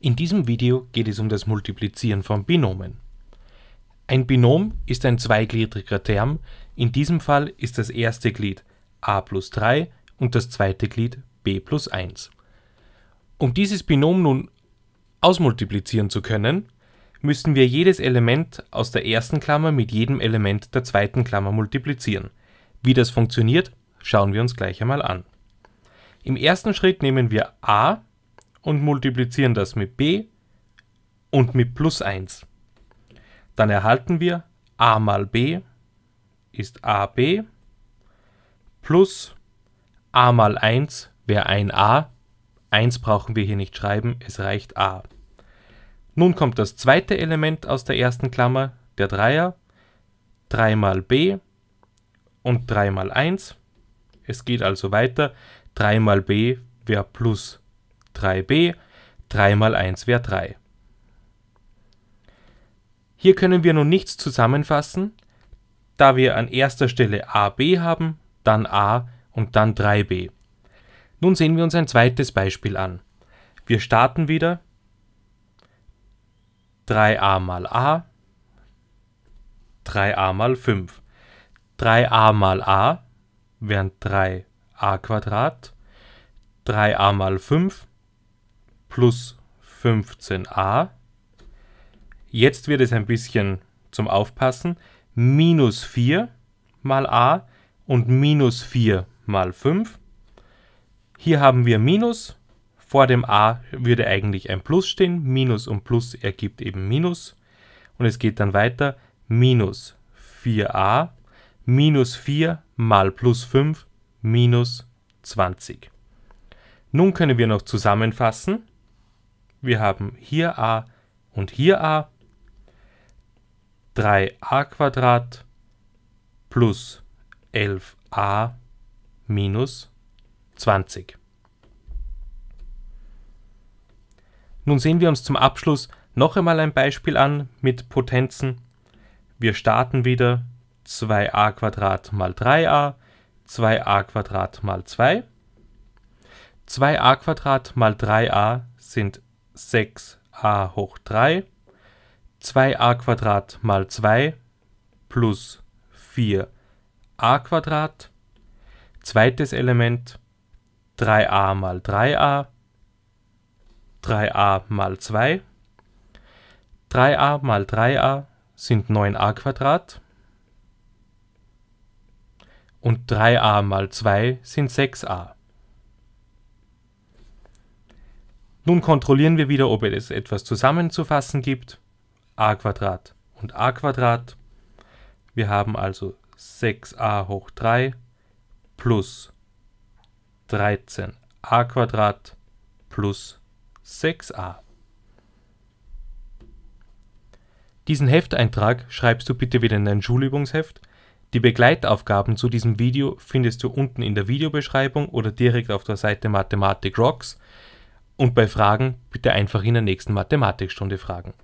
In diesem Video geht es um das Multiplizieren von Binomen. Ein Binom ist ein zweigliedriger Term, in diesem Fall ist das erste Glied a plus 3 und das zweite Glied b plus 1. Um dieses Binom nun ausmultiplizieren zu können, müssen wir jedes Element aus der ersten Klammer mit jedem Element der zweiten Klammer multiplizieren. Wie das funktioniert, schauen wir uns gleich einmal an. Im ersten Schritt nehmen wir a und multiplizieren das mit b und mit plus 1. Dann erhalten wir a mal b ist ab plus a mal 1 wäre ein a. 1 brauchen wir hier nicht schreiben, es reicht a. Nun kommt das zweite Element aus der ersten Klammer, der Dreier. 3 mal b und 3 mal 1. Es geht also weiter. 3 mal b wäre plus 3b. 3 mal 1 wäre 3. Hier können wir nun nichts zusammenfassen, da wir an erster Stelle AB haben, dann A und dann 3b. Nun sehen wir uns ein zweites Beispiel an. Wir starten wieder 3a mal a, 3a mal 5. 3a mal a wären 3a Quadrat, 3a mal 5 plus 15a. Jetzt wird es ein bisschen zum Aufpassen. Minus 4 mal a und minus 4 mal 5. Hier haben wir Minus. Vor dem a würde eigentlich ein Plus stehen. Minus und Plus ergibt eben Minus. Und es geht dann weiter. Minus 4a minus 4 mal plus 5 minus 20. Nun können wir noch zusammenfassen. Wir haben hier a und hier a. 3a plus 11a minus 20. Nun sehen wir uns zum Abschluss noch einmal ein Beispiel an mit Potenzen. Wir starten wieder 2a mal 3a, 2a mal 2. 2a mal 3a sind 6a hoch 3, 2a Quadrat mal 2 plus 4a Quadrat, zweites Element 3a mal 3a, 3a mal 2, 3a mal 3a sind 9a Quadrat und 3a mal 2 sind 6a. Nun kontrollieren wir wieder, ob es etwas zusammenzufassen gibt. a und a. Wir haben also 6a hoch 3 plus 13a plus 6a. Diesen Hefteintrag schreibst du bitte wieder in dein Schulübungsheft. Die Begleitaufgaben zu diesem Video findest du unten in der Videobeschreibung oder direkt auf der Seite Mathematik Rocks. Und bei Fragen bitte einfach in der nächsten Mathematikstunde fragen.